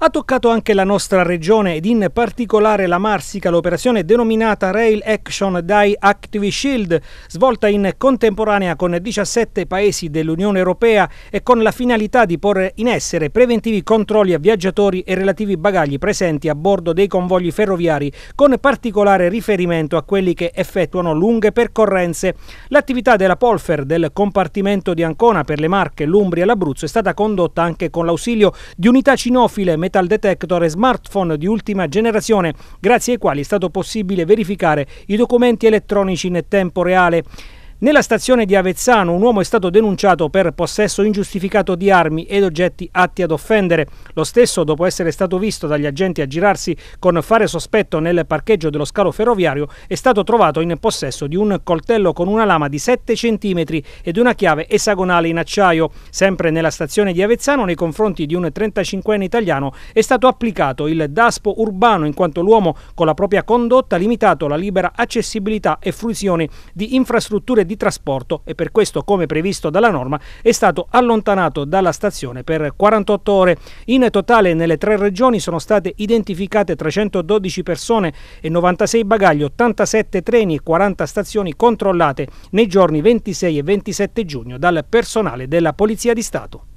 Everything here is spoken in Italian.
Ha toccato anche la nostra regione ed in particolare la Marsica, l'operazione denominata Rail Action Die Active Shield, svolta in contemporanea con 17 paesi dell'Unione Europea e con la finalità di porre in essere preventivi controlli a viaggiatori e relativi bagagli presenti a bordo dei convogli ferroviari, con particolare riferimento a quelli che effettuano lunghe percorrenze. L'attività della Polfer del compartimento di Ancona per le Marche, l'Umbria e l'Abruzzo è stata condotta anche con l'ausilio di unità cinofile metal detector e smartphone di ultima generazione, grazie ai quali è stato possibile verificare i documenti elettronici in tempo reale. Nella stazione di Avezzano un uomo è stato denunciato per possesso ingiustificato di armi ed oggetti atti ad offendere. Lo stesso, dopo essere stato visto dagli agenti aggirarsi con fare sospetto nel parcheggio dello scalo ferroviario, è stato trovato in possesso di un coltello con una lama di 7 cm ed una chiave esagonale in acciaio. Sempre nella stazione di Avezzano, nei confronti di un 35enne italiano, è stato applicato il DASPO urbano in quanto l'uomo con la propria condotta ha limitato la libera accessibilità e fruizione di infrastrutture di trasporto e per questo, come previsto dalla norma, è stato allontanato dalla stazione per 48 ore. In totale nelle tre regioni sono state identificate 312 persone e 96 bagagli, 87 treni e 40 stazioni controllate nei giorni 26 e 27 giugno dal personale della Polizia di Stato.